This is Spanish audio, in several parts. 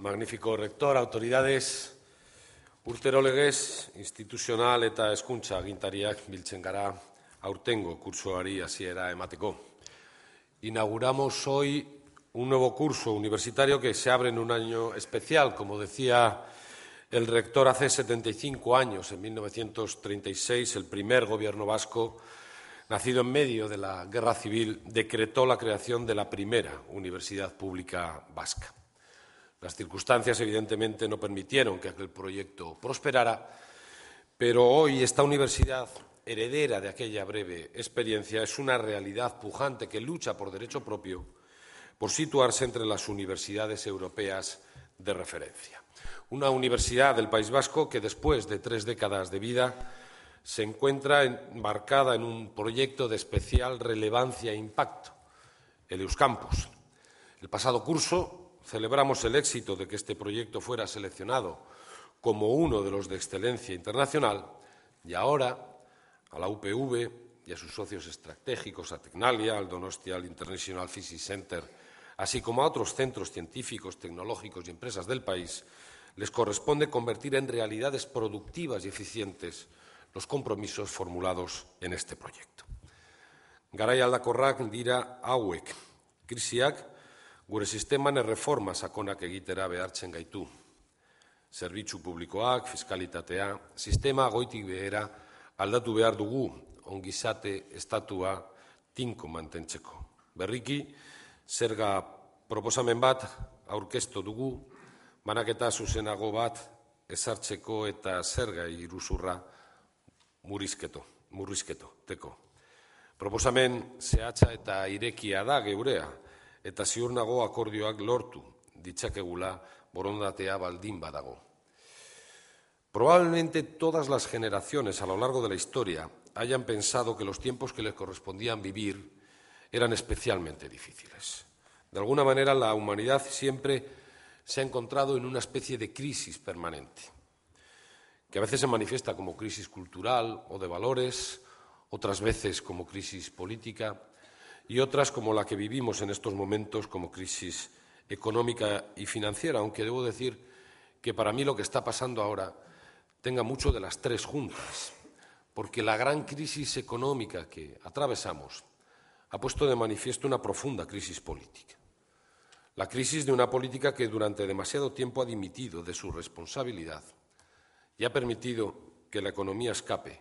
magnífico rector, autoridades, urtero institucional institucional, eta eskuntza agintariak biltzen gara aurtengo kursoari hasiera emateko. Inauguramos hoy un nuevo curso universitario que se abre en un año especial, como decía el rector hace 75 años, en 1936, el primer gobierno vasco, nacido en medio de la guerra civil, decretó la creación de la primera universidad pública vasca. Las circunstancias, evidentemente, no permitieron que aquel proyecto prosperara, pero hoy esta universidad, heredera de aquella breve experiencia, es una realidad pujante que lucha por derecho propio, por situarse entre las universidades europeas de referencia. Una universidad del País Vasco que, después de tres décadas de vida, se encuentra embarcada en un proyecto de especial relevancia e impacto, el Euskampus. El pasado curso, celebramos el éxito de que este proyecto fuera seleccionado como uno de los de excelencia internacional y ahora a la UPV y a sus socios estratégicos, a Tecnalia, al Donostial International Physics Center, así como a otros centros científicos, tecnológicos y empresas del país, les corresponde convertir en realidades productivas y eficientes los compromisos formulados en este proyecto. Garay aldakorrak dira hauek, krisiak Gure sisteman erreforma sakonak egitera behartzen gaitu. Zerbitzu publikoak, fiskalitatea, sistema goitik behera aldatu behar dugu ongizate estatua tinko mantentzeko. Berriki, zerga proposamen bat aurkesto dugu, banaketa zuzenago bat ezartzeko eta zerga iruzurra murizketo, murrizketo, teko. Proposamen zehatza eta irekia da geurea, eta ziur nago akordioak lortu ditzakegula borondatea baldin badago. Probablemente todas las generaciones a lo largo de la historia hayan pensado que los tiempos que les correspondían vivir eran especialmente difíciles. De alguna manera la humanidad siempre se ha encontrado en una especie de crisis permanente, que a veces se manifiesta como crisis cultural o de valores, otras veces como crisis política, y otras como la que vivimos en estos momentos como crisis económica y financiera, aunque debo decir que para mí lo que está pasando ahora tenga mucho de las tres juntas, porque la gran crisis económica que atravesamos ha puesto de manifiesto una profunda crisis política. La crisis de una política que durante demasiado tiempo ha dimitido de su responsabilidad y ha permitido que la economía escape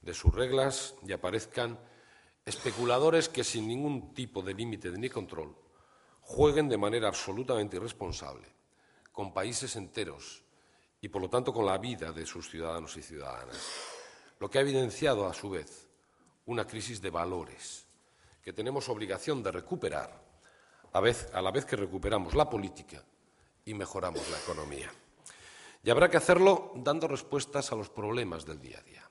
de sus reglas y aparezcan especuladores que sin ningún tipo de límite ni control jueguen de manera absolutamente irresponsable con países enteros y por lo tanto con la vida de sus ciudadanos y ciudadanas, lo que ha evidenciado a su vez una crisis de valores que tenemos obligación de recuperar a, la vez que recuperamos la política y mejoramos la economía. Y habrá que hacerlo dando respuestas a los problemas del día a día,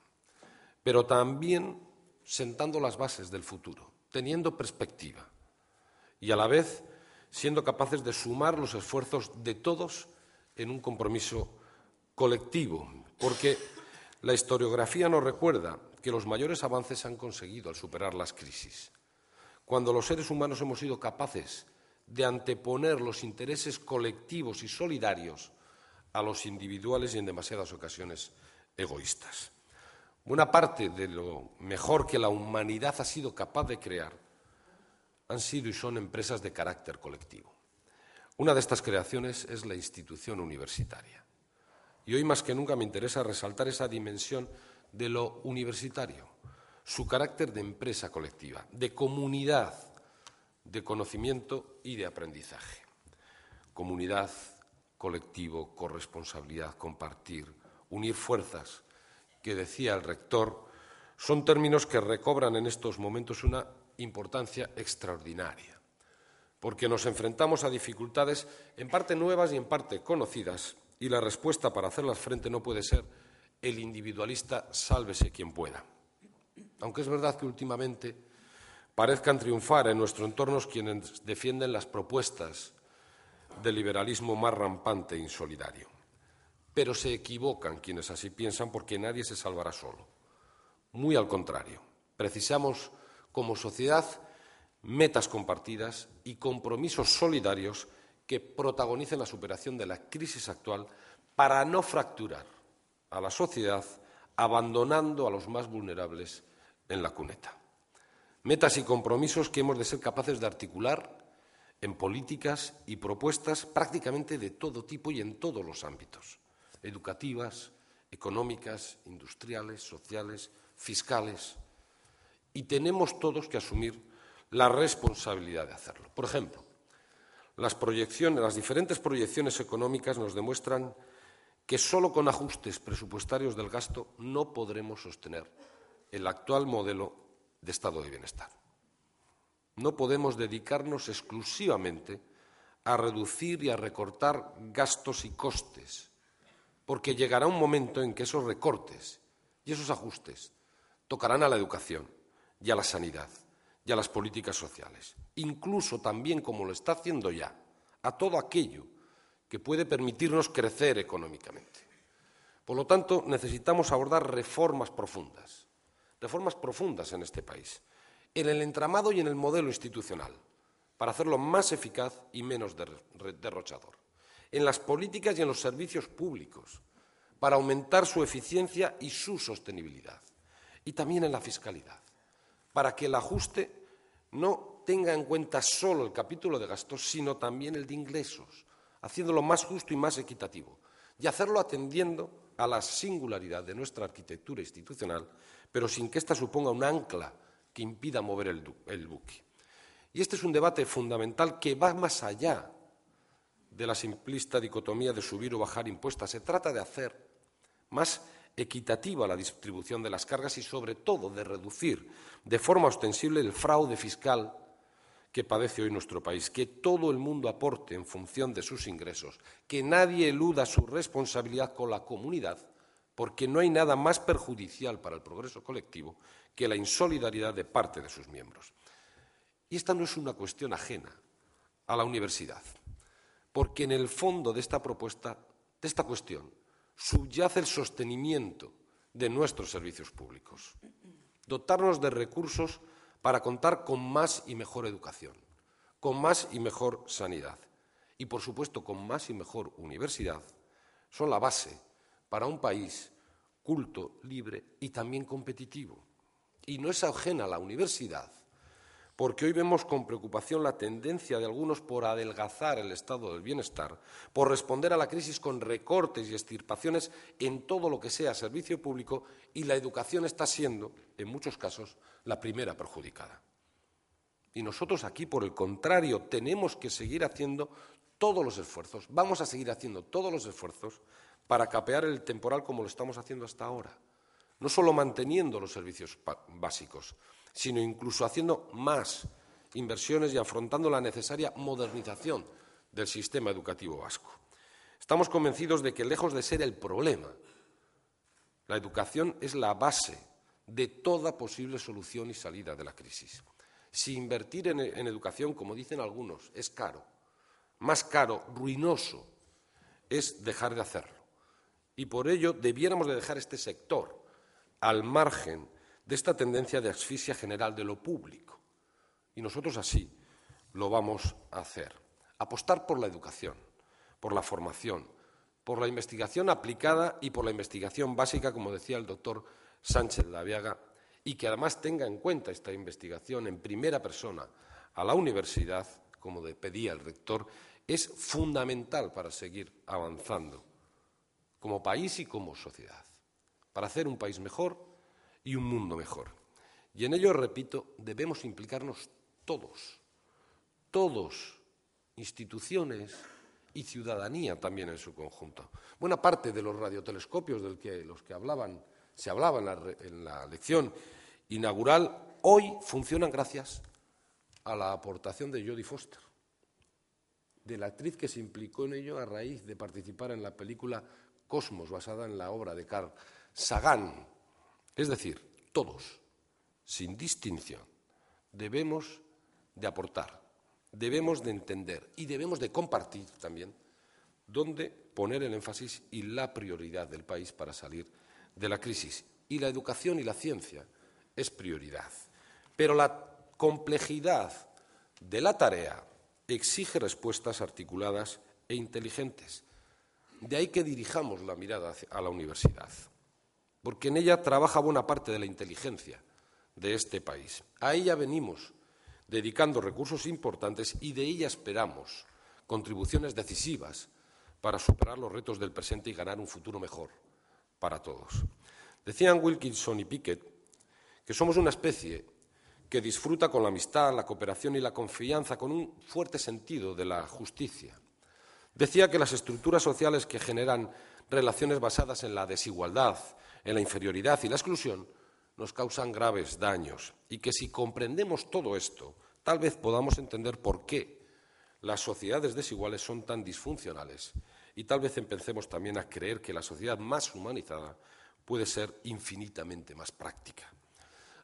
pero también sentando las bases del futuro, teniendo perspectiva y a la vez siendo capaces de sumar los esfuerzos de todos en un compromiso colectivo, porque la historiografía nos recuerda que los mayores avances se han conseguido al superar las crisis, cuando los seres humanos hemos sido capaces de anteponer los intereses colectivos y solidarios a los individuales y en demasiadas ocasiones egoístas. Buena parte de lo mejor que la humanidad ha sido capaz de crear han sido y son empresas de carácter colectivo. Una de estas creaciones es la institución universitaria. Y hoy más que nunca me interesa resaltar esa dimensión de lo universitario, su carácter de empresa colectiva, de comunidad, de conocimiento y de aprendizaje. Comunidad, colectivo, corresponsabilidad, compartir, unir fuerzas, que decía el rector son términos que recobran en estos momentos una importancia extraordinaria, porque nos enfrentamos a dificultades en parte nuevas y en parte conocidas, y la respuesta para hacerlas frente no puede ser el individualista sálvese quien pueda. Aunque es verdad que últimamente parezcan triunfar en nuestros entornos quienes defienden las propuestas del liberalismo más rampante e insolidario. Pero se equivocan quienes así piensan porque nadie se salvará solo. Muy al contrario, precisamos como sociedad metas compartidas y compromisos solidarios que protagonicen la superación de la crisis actual para no fracturar a la sociedad abandonando a los más vulnerables en la cuneta. Metas y compromisos que hemos de ser capaces de articular en políticas y propuestas prácticamente de todo tipo y en todos los ámbitos educativas, económicas, industriales, sociales, fiscales, y tenemos todos que asumir la responsabilidad de hacerlo. Por ejemplo, las, las diferentes proyecciones económicas nos demuestran que solo con ajustes presupuestarios del gasto no podremos sostener el actual modelo de estado de bienestar. No podemos dedicarnos exclusivamente a reducir y a recortar gastos y costes porque llegará un momento en que esos recortes y esos ajustes tocarán a la educación y a la sanidad y a las políticas sociales, incluso también, como lo está haciendo ya, a todo aquello que puede permitirnos crecer económicamente. Por lo tanto, necesitamos abordar reformas profundas, reformas profundas en este país, en el entramado y en el modelo institucional, para hacerlo más eficaz y menos derrochador en las políticas y en los servicios públicos para aumentar su eficiencia y su sostenibilidad, y también en la fiscalidad, para que el ajuste no tenga en cuenta solo el capítulo de gastos, sino también el de ingresos, haciéndolo más justo y más equitativo, y hacerlo atendiendo a la singularidad de nuestra arquitectura institucional, pero sin que ésta suponga un ancla que impida mover el, el buque. Y este es un debate fundamental que va más allá de la simplista dicotomía de subir o bajar impuestos. Se trata de hacer más equitativa la distribución de las cargas y, sobre todo, de reducir de forma ostensible el fraude fiscal que padece hoy nuestro país, que todo el mundo aporte en función de sus ingresos, que nadie eluda su responsabilidad con la comunidad, porque no hay nada más perjudicial para el progreso colectivo que la insolidaridad de parte de sus miembros. Y esta no es una cuestión ajena a la universidad porque en el fondo de esta propuesta, de esta cuestión, subyace el sostenimiento de nuestros servicios públicos. Dotarnos de recursos para contar con más y mejor educación, con más y mejor sanidad y, por supuesto, con más y mejor universidad son la base para un país culto, libre y también competitivo. Y no es ajena a la universidad porque hoy vemos con preocupación la tendencia de algunos por adelgazar el estado del bienestar, por responder a la crisis con recortes y extirpaciones en todo lo que sea servicio público y la educación está siendo, en muchos casos, la primera perjudicada. Y nosotros aquí, por el contrario, tenemos que seguir haciendo todos los esfuerzos, vamos a seguir haciendo todos los esfuerzos para capear el temporal como lo estamos haciendo hasta ahora, no solo manteniendo los servicios básicos, sino incluso haciendo más inversiones y afrontando la necesaria modernización del sistema educativo vasco. Estamos convencidos de que, lejos de ser el problema, la educación es la base de toda posible solución y salida de la crisis. Si invertir en, educación, como dicen algunos, es caro, más caro, ruinoso, es dejar de hacerlo. Y por ello debiéramos de dejar este sector al margen de esta tendencia de asfixia general de lo público. Y nosotros así lo vamos a hacer. Apostar por la educación, por la formación, por la investigación aplicada y por la investigación básica, como decía el doctor Sánchez Viaga... y que además tenga en cuenta esta investigación en primera persona a la universidad, como pedía el rector, es fundamental para seguir avanzando como país y como sociedad, para hacer un país mejor y un mundo mejor. Y en ello, repito, debemos implicarnos todos, todos, instituciones y ciudadanía también en su conjunto. Buena parte de los radiotelescopios del que los que hablaban, se hablaba en la, en la lección inaugural, hoy funcionan gracias a la aportación de Jodie Foster, de la actriz que se implicó en ello a raíz de participar en la película Cosmos, basada en la obra de Carl Sagan, es decir, todos, sin distinción, debemos de aportar, debemos de entender y debemos de compartir también dónde poner el énfasis y la prioridad del país para salir de la crisis. Y la educación y la ciencia es prioridad. Pero la complejidad de la tarea exige respuestas articuladas e inteligentes. De ahí que dirijamos la mirada a la universidad porque en ella trabaja buena parte de la inteligencia de este país. A ella venimos dedicando recursos importantes y de ella esperamos contribuciones decisivas para superar los retos del presente y ganar un futuro mejor para todos. Decían Wilkinson y Pickett que somos una especie que disfruta con la amistad, la cooperación y la confianza, con un fuerte sentido de la justicia. Decía que las estructuras sociales que generan relaciones basadas en la desigualdad, en la inferioridad y la exclusión, nos causan graves daños y que si comprendemos todo esto, tal vez podamos entender por qué las sociedades desiguales son tan disfuncionales y tal vez empecemos también a creer que la sociedad más humanizada puede ser infinitamente más práctica.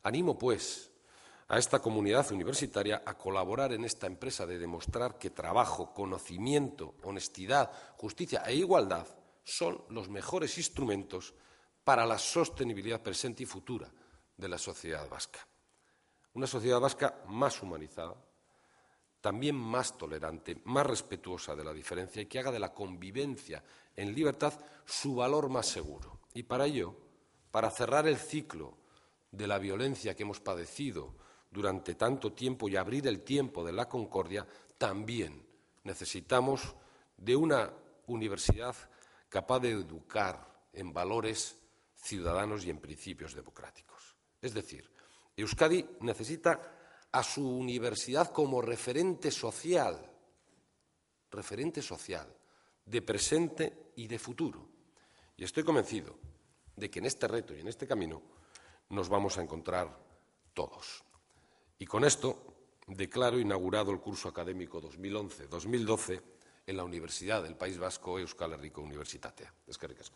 Animo, pues, a esta comunidad universitaria a colaborar en esta empresa de demostrar que trabajo, conocimiento, honestidad, justicia e igualdad son los mejores instrumentos para la sostenibilidad presente y futura de la sociedad vasca. Una sociedad vasca más humanizada, también más tolerante, más respetuosa de la diferencia y que haga de la convivencia en libertad su valor más seguro. Y para ello, para cerrar el ciclo de la violencia que hemos padecido durante tanto tiempo y abrir el tiempo de la concordia, también necesitamos de una universidad capaz de educar en valores ciudadanos y en principios democráticos. Es decir, Euskadi necesita a su universidad como referente social, referente social, de presente y de futuro. Y estoy convencido de que en este reto y en este camino nos vamos a encontrar todos. Y con esto declaro inaugurado el curso académico 2011-2012 en la Universidad del País Vasco Euskal Herriko Universitatea. Es